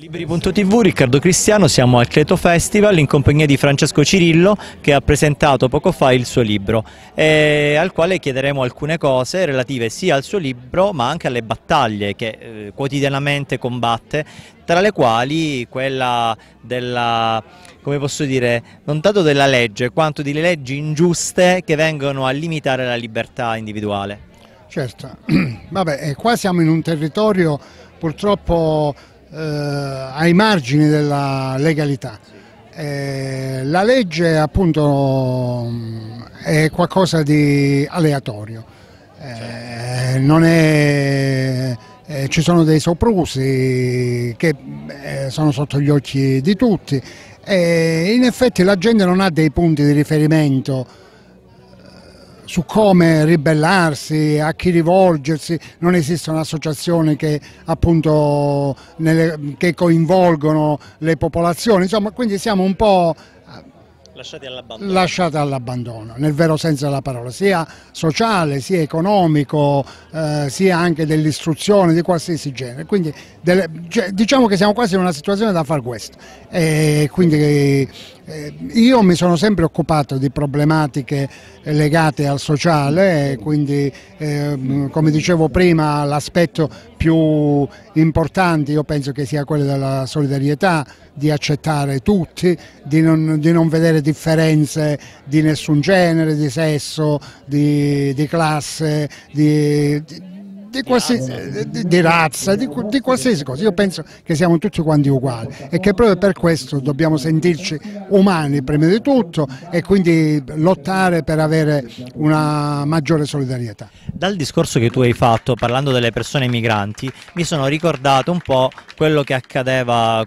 Libri.tv, Riccardo Cristiano, siamo al Ceto Festival in compagnia di Francesco Cirillo che ha presentato poco fa il suo libro eh, al quale chiederemo alcune cose relative sia al suo libro ma anche alle battaglie che eh, quotidianamente combatte tra le quali quella della, come posso dire, non tanto della legge quanto di leggi ingiuste che vengono a limitare la libertà individuale. Certo, vabbè, eh, qua siamo in un territorio purtroppo eh, ai margini della legalità. Eh, la legge appunto è qualcosa di aleatorio, eh, è, eh, ci sono dei soprusi che eh, sono sotto gli occhi di tutti e eh, in effetti la gente non ha dei punti di riferimento su come ribellarsi, a chi rivolgersi, non esistono associazioni che, appunto, nelle, che coinvolgono le popolazioni, insomma quindi siamo un po' eh, Lasciate all'abbandono. Lasciate all'abbandono, nel vero senso della parola, sia sociale, sia economico, eh, sia anche dell'istruzione di qualsiasi genere. Quindi delle, cioè, diciamo che siamo quasi in una situazione da far questo. E quindi eh, io mi sono sempre occupato di problematiche legate al sociale, quindi ehm, come dicevo prima l'aspetto più importante io penso che sia quello della solidarietà, di accettare tutti, di non, di non vedere differenze di nessun genere, di sesso, di, di classe, di di, qualsiasi, di, di razza, di, di, qualsiasi cosa. Io penso che siamo tutti quanti uguali e che proprio per questo dobbiamo sentirci umani prima di tutto e quindi lottare per avere una maggiore solidarietà. Dal discorso che tu hai fatto parlando delle persone migranti mi sono ricordato un po' quello che accadeva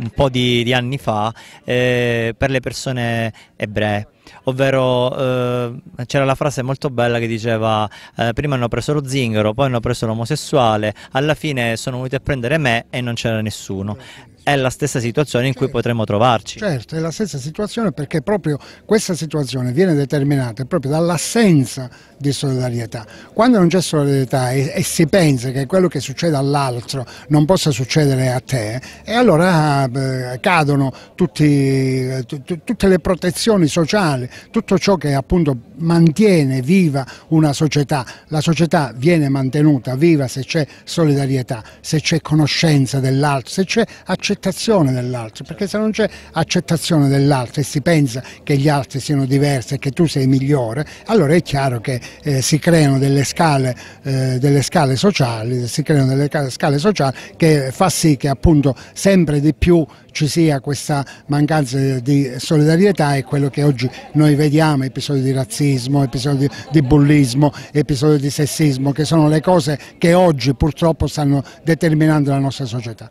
un po' di, di anni fa eh, per le persone ebree ovvero eh, c'era la frase molto bella che diceva eh, prima hanno preso lo zingaro, poi hanno preso l'omosessuale, alla fine sono venuti a prendere me e non c'era nessuno. È la stessa situazione in certo, cui potremmo trovarci. Certo, è la stessa situazione perché proprio questa situazione viene determinata proprio dall'assenza di solidarietà. Quando non c'è solidarietà e, e, si pensa che quello che succede all'altro non possa succedere a te, e allora eh, cadono tutti, eh, tutte le protezioni sociali culturale, tutto ciò che appunto mantiene viva una società. La società viene mantenuta viva se c'è solidarietà, se c'è conoscenza dell'altro, se c'è accettazione dell'altro, perché se non c'è accettazione dell'altro e si pensa che gli altri siano diversi e che tu sei migliore, allora è chiaro che eh, si creano delle scale, eh, delle scale sociali, si creano delle scale sociali che fa sì che appunto sempre di più ci sia questa mancanza di solidarietà è quello che oggi noi vediamo, episodi di razzismo, episodi di bullismo, episodi di sessismo, che sono le cose che oggi purtroppo stanno determinando la nostra società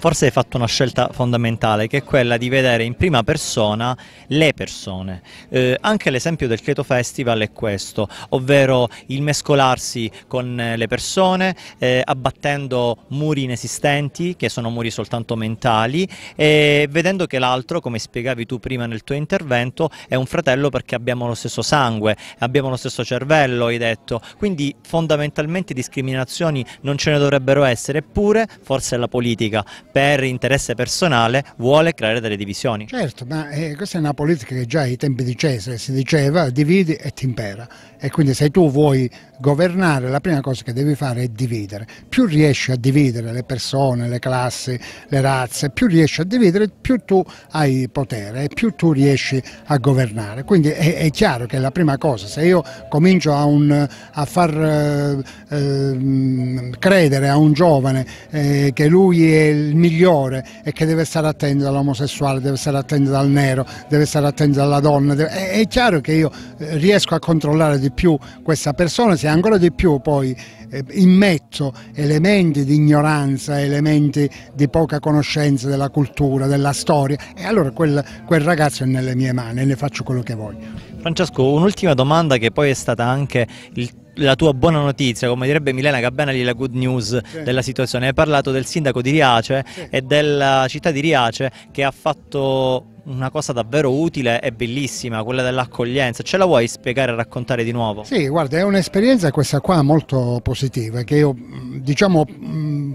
forse hai fatto una scelta fondamentale che è quella di vedere in prima persona le persone. Eh, anche l'esempio del Creto Festival è questo, ovvero il mescolarsi con eh, le persone, eh, abbattendo muri inesistenti, che sono muri soltanto mentali, e vedendo che l'altro, come spiegavi tu prima nel tuo intervento, è un fratello perché abbiamo lo stesso sangue, abbiamo lo stesso cervello, hai detto. Quindi fondamentalmente discriminazioni non ce ne dovrebbero essere, eppure forse la politica per interesse personale vuole creare delle divisioni. Certo, ma eh, questa è una politica che già ai tempi di Cesare si diceva dividi e ti impera e quindi se tu vuoi governare la prima cosa che devi fare è dividere. Più riesci a dividere le persone, le classi, le razze, più riesci a dividere, più tu hai potere e più tu riesci a governare. Quindi è, è chiaro che la prima cosa, se io comincio a, un, a far eh, eh, credere a un giovane eh, che lui è il migliore e che deve stare attento dall'omosessuale, deve stare attento dal nero, deve stare attento alla donna. Deve... È, è, chiaro che io eh, riesco a controllare di più questa persona se ancora di più poi eh, immetto elementi di ignoranza, elementi di poca conoscenza della cultura, della storia e allora quel, quel ragazzo è nelle mie mani e ne faccio quello che voglio. Francesco, un'ultima domanda che poi è stata anche il la tua buona notizia, come direbbe Milena Gabbenali, la good news sì. della situazione. Hai parlato del sindaco di Riace sì. e della città di Riace che ha fatto una cosa davvero utile e bellissima, quella dell'accoglienza. Ce la vuoi spiegare e raccontare di nuovo? Sì, guarda, è un'esperienza questa qua molto positiva che io diciamo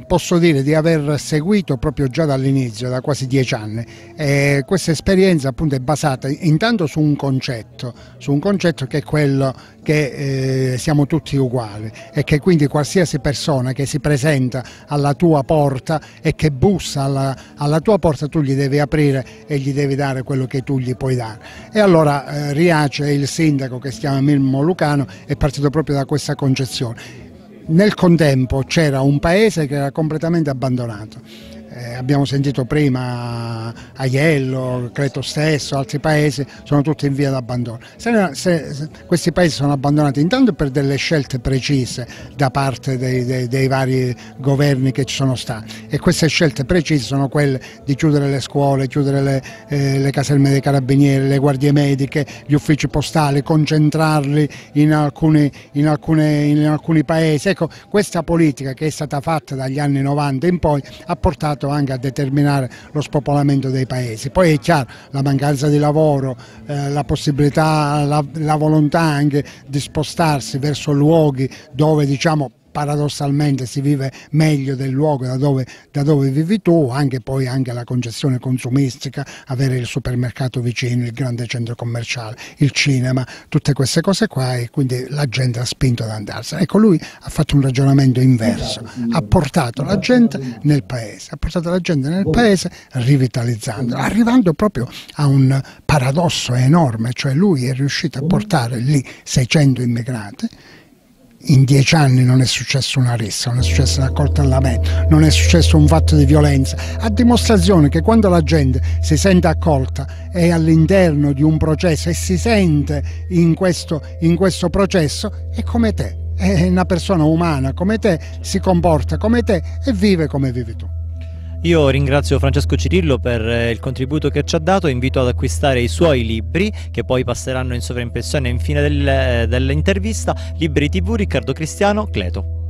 posso dire di aver seguito proprio già dall'inizio, da quasi dieci anni. E questa esperienza appunto è basata intanto su un concetto, su un concetto che è quello che eh, siamo tutti uguali e che quindi qualsiasi persona che si presenta alla tua porta e che bussa alla, alla tua porta tu gli devi aprire e gli devi dare quello che tu gli puoi dare. E allora eh, Riace, il sindaco che si chiama Mirmo Lucano, è partito proprio da questa concezione nel contempo c'era un paese che era completamente abbandonato. Eh, abbiamo sentito prima Aiello, Creto stesso, altri paesi, sono tutti in via d'abbandono. Se, se, se, questi paesi sono abbandonati intanto per delle scelte precise da parte dei, dei, dei, vari governi che ci sono stati e queste scelte precise sono quelle di chiudere le scuole, chiudere le, eh, le caserme dei carabinieri, le guardie mediche, gli uffici postali, concentrarli in alcuni, in alcune, in alcuni paesi. Ecco, questa politica che è stata fatta dagli anni 90 in poi ha portato questo anche a determinare lo spopolamento dei paesi. Poi è chiaro la mancanza di lavoro, eh, la possibilità, la, la volontà anche di spostarsi verso luoghi dove diciamo paradossalmente si vive meglio del luogo da dove, da dove vivi tu, anche poi anche la concessione consumistica, avere il supermercato vicino, il grande centro commerciale, il cinema, tutte queste cose qua e quindi la gente ha spinto ad andarsene. Ecco, lui ha fatto un ragionamento inverso, ha portato la gente nel paese, ha portato la gente nel paese rivitalizzandola, arrivando proprio a un paradosso enorme, cioè lui è riuscito a portare lì 600 immigrati in dieci anni non è successa una rissa, non è successo un accoltellamento, non è successo un fatto di violenza, a dimostrazione che quando la gente si sente accolta è all'interno di un processo e si sente in questo, in questo processo è come te, è una persona umana come te, si comporta come te e vive come vivi tu. Io ringrazio Francesco Cirillo per eh, il contributo che ci ha dato, invito ad acquistare i suoi libri che poi passeranno in sovraimpressione in fine del, eh, dell'intervista, libri tv Riccardo Cristiano, Cleto.